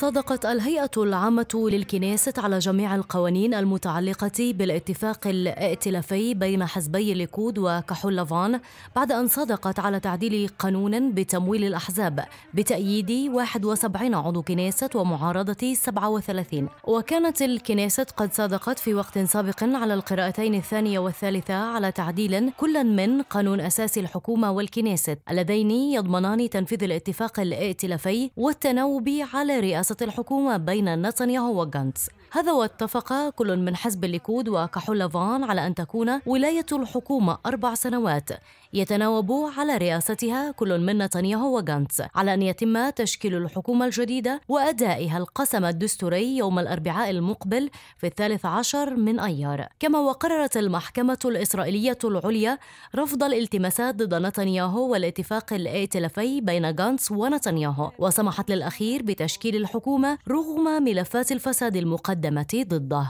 صادقت الهيئة العامة للكنيسة على جميع القوانين المتعلقة بالاتفاق الائتلافي بين حزبي الليكود لافان بعد أن صادقت على تعديل قانون بتمويل الأحزاب بتأييد 71 عضو كنيسة ومعارضة 37 وكانت الكنيسة قد صادقت في وقت سابق على القراءتين الثانية والثالثة على تعديل كل من قانون أساسي الحكومة والكنيسة اللذين يضمنان تنفيذ الاتفاق الائتلافي والتناوب على رئاسة دراسة الحكومة بين نتنياهو وغانتس هذا واتفق كل من حزب الليكود وكحول فان على أن تكون ولاية الحكومة أربع سنوات يتناوب على رئاستها كل من نتنياهو وغانتس على أن يتم تشكيل الحكومة الجديدة وأدائها القسم الدستوري يوم الأربعاء المقبل في الثالث عشر من أيار كما وقررت المحكمة الإسرائيلية العليا رفض الالتماسات ضد نتنياهو والاتفاق الائتلافي بين غانتس ونتنياهو وسمحت للأخير بتشكيل الحكومة رغم ملفات الفساد المقدمة ضده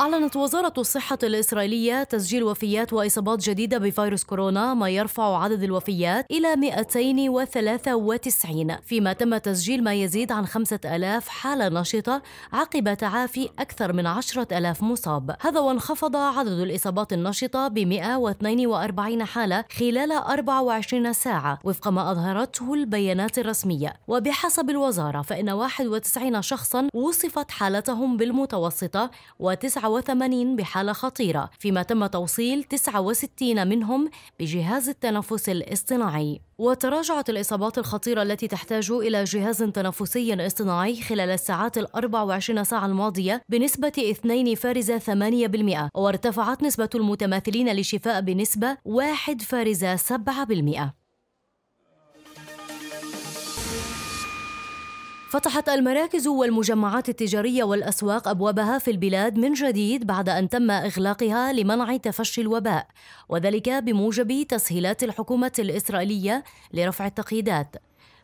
أعلنت وزارة الصحة الإسرائيلية تسجيل وفيات وإصابات جديدة بفيروس كورونا ما يرفع عدد الوفيات إلى 293 فيما تم تسجيل ما يزيد عن 5000 حالة نشطة عقب تعافي أكثر من 10000 مصاب هذا وانخفض عدد الإصابات النشطة ب 142 حالة خلال 24 ساعة وفق ما أظهرته البيانات الرسمية وبحسب الوزارة فإن 91 شخصا وصفت حالتهم بالمتوسطة 89 بحالة خطيرة فيما تم توصيل 69 منهم بجهاز التنفس الاصطناعي وتراجعت الإصابات الخطيرة التي تحتاج إلى جهاز تنفسي اصطناعي خلال الساعات ال 24 ساعة الماضية بنسبة 2 فارزة 8% وارتفعت نسبة المتماثلين للشفاء بنسبة 1 فارزة 7% فتحت المراكز والمجمعات التجارية والأسواق أبوابها في البلاد من جديد بعد أن تم إغلاقها لمنع تفشي الوباء وذلك بموجب تسهيلات الحكومة الإسرائيلية لرفع التقييدات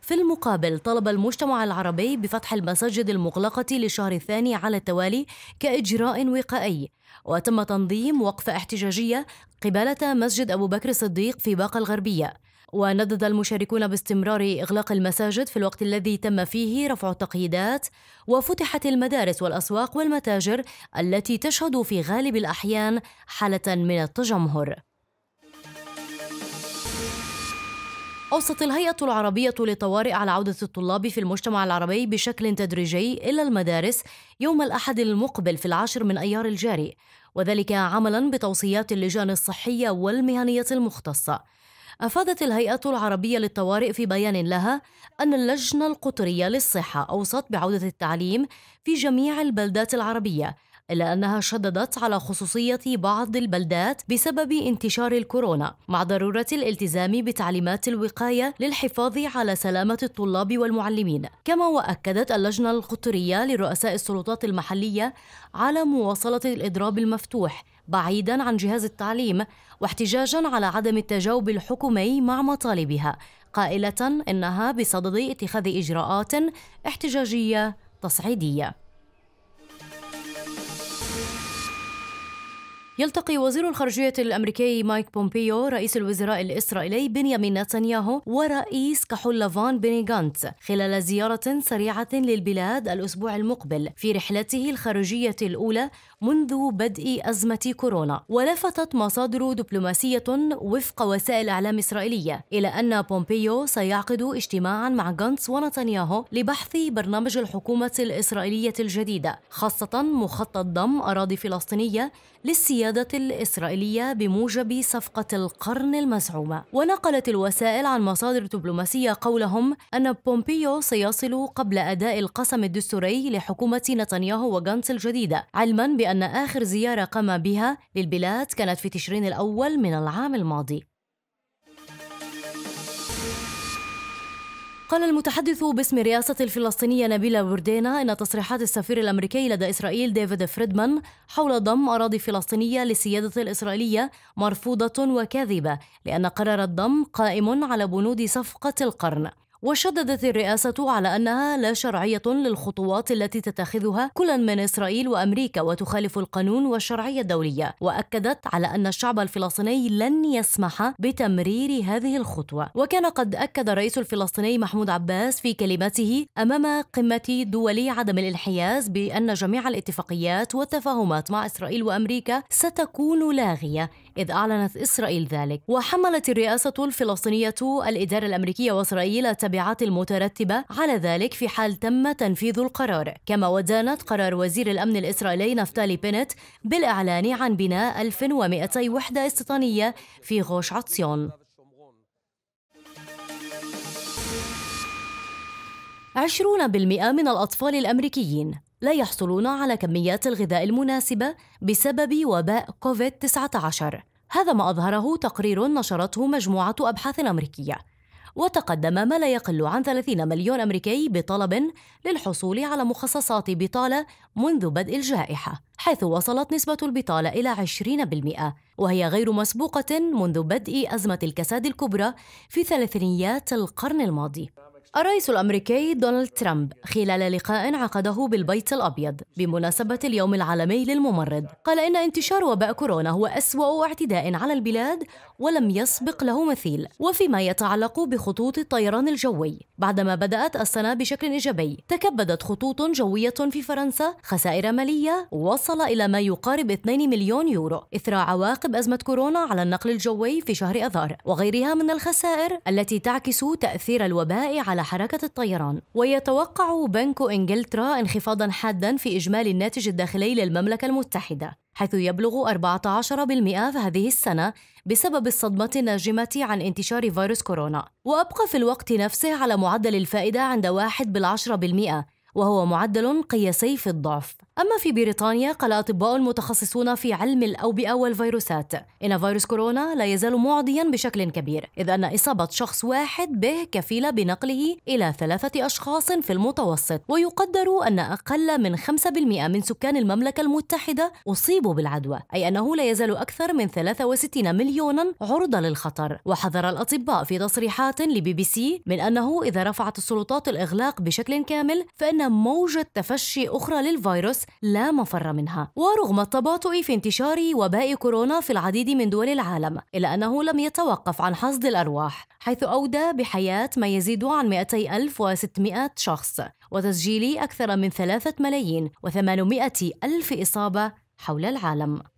في المقابل طلب المجتمع العربي بفتح المساجد المغلقة للشهر الثاني على التوالي كإجراء وقائي وتم تنظيم وقفة احتجاجية قبالة مسجد أبو بكر الصديق في باقة الغربية وندد المشاركون باستمرار إغلاق المساجد في الوقت الذي تم فيه رفع التقييدات وفتحت المدارس والأسواق والمتاجر التي تشهد في غالب الأحيان حالة من التجمهر أوصت الهيئة العربية للطوارئ على عودة الطلاب في المجتمع العربي بشكل تدريجي إلى المدارس يوم الأحد المقبل في العاشر من أيار الجاري وذلك عملا بتوصيات اللجان الصحية والمهنية المختصة أفادت الهيئة العربية للطوارئ في بيان لها أن اللجنة القطرية للصحة أوصت بعودة التعليم في جميع البلدات العربية إلا أنها شددت على خصوصية بعض البلدات بسبب انتشار الكورونا مع ضرورة الالتزام بتعليمات الوقاية للحفاظ على سلامة الطلاب والمعلمين كما وأكدت اللجنة القطرية لرؤساء السلطات المحلية على مواصلة الإضراب المفتوح بعيدا عن جهاز التعليم واحتجاجا على عدم التجاوب الحكومي مع مطالبها قائلة إنها بصدد اتخاذ إجراءات احتجاجية تصعيدية يلتقي وزير الخارجية الأمريكي مايك بومبيو رئيس الوزراء الإسرائيلي بنيامين نتنياهو ورئيس كحول لافان بني جانت خلال زيارة سريعة للبلاد الأسبوع المقبل في رحلته الخارجية الأولى منذ بدء أزمة كورونا ولفتت مصادر دبلوماسية وفق وسائل أعلام إسرائيلية إلى أن بومبيو سيعقد اجتماعا مع جانتس ونتنياهو لبحث برنامج الحكومة الإسرائيلية الجديدة خاصة مخطط ضم أراضي فلسطينية للسياسة القيادة الإسرائيلية بموجب صفقة القرن المزعومة ونقلت الوسائل عن مصادر دبلوماسية قولهم أن بومبيو سيصل قبل أداء القسم الدستوري لحكومة نتنياهو وغانتس الجديدة علما بأن آخر زيارة قام بها للبلاد كانت في تشرين الأول من العام الماضي قال المتحدث باسم الرئاسة الفلسطينية نبيلة بوردينا إن تصريحات السفير الأمريكي لدى إسرائيل ديفيد فريدمان حول ضم أراضي فلسطينية للسيادة الإسرائيلية مرفوضة وكاذبة لأن قرار الضم قائم على بنود صفقة القرن وشددت الرئاسة على أنها لا شرعية للخطوات التي تتخذها كلا من إسرائيل وأمريكا وتخالف القانون والشرعية الدولية وأكدت على أن الشعب الفلسطيني لن يسمح بتمرير هذه الخطوة وكان قد أكد الرئيس الفلسطيني محمود عباس في كلمته أمام قمة دول عدم الانحياز بأن جميع الاتفاقيات والتفاهمات مع إسرائيل وأمريكا ستكون لاغية إذ أعلنت إسرائيل ذلك وحملت الرئاسة الفلسطينية الإدارة الأمريكية وإسرائيل تبع والتبعات المترتبة على ذلك في حال تم تنفيذ القرار كما ودانت قرار وزير الأمن الإسرائيلي نفتالي بنت بالإعلان عن بناء 1200 وحدة استيطانية في غوش عطسيون عشرون بالمئة من الأطفال الأمريكيين لا يحصلون على كميات الغذاء المناسبة بسبب وباء كوفيد-19 هذا ما أظهره تقرير نشرته مجموعة أبحاث أمريكية وتقدم ما لا يقل عن 30 مليون أمريكي بطلب للحصول على مخصصات بطالة منذ بدء الجائحة حيث وصلت نسبة البطالة إلى 20% وهي غير مسبوقة منذ بدء أزمة الكساد الكبرى في ثلاثينيات القرن الماضي الرئيس الامريكي دونالد ترامب خلال لقاء عقده بالبيت الابيض بمناسبه اليوم العالمي للممرض، قال ان انتشار وباء كورونا هو اسوا اعتداء على البلاد ولم يسبق له مثيل، وفيما يتعلق بخطوط الطيران الجوي، بعدما بدأت السنة بشكل إيجابي تكبدت خطوط جوية في فرنسا خسائر مالية وصل إلى ما يقارب 2 مليون يورو إثر عواقب أزمة كورونا على النقل الجوي في شهر أذار وغيرها من الخسائر التي تعكس تأثير الوباء على حركة الطيران ويتوقع بنك إنجلترا انخفاضا حادا في إجمالي الناتج الداخلي للمملكة المتحدة حيث يبلغ 14% هذه السنة بسبب الصدمة الناجمة عن انتشار فيروس كورونا وأبقى في الوقت نفسه على معدل الفائدة عند 1 وهو معدل قياسي في الضعف أما في بريطانيا قال أطباء المتخصصون في علم الأوبئة والفيروسات إن فيروس كورونا لا يزال معديا بشكل كبير إذ أن إصابة شخص واحد به كفيلة بنقله إلى ثلاثة أشخاص في المتوسط ويقدر أن أقل من 5% من سكان المملكة المتحدة أصيبوا بالعدوى أي أنه لا يزال أكثر من 63 مليونا عرضة للخطر وحذر الأطباء في تصريحات لبي بي سي من أنه إذا رفعت السلطات الإغلاق بشكل كامل فإن موجة تفشي أخرى للفيروس لا مفر منها ورغم التباطؤ في انتشار وباء كورونا في العديد من دول العالم إلا أنه لم يتوقف عن حصد الأرواح حيث أودى بحياة ما يزيد عن 200 ألف و600 شخص وتسجيل أكثر من 3 ملايين و800 ألف إصابة حول العالم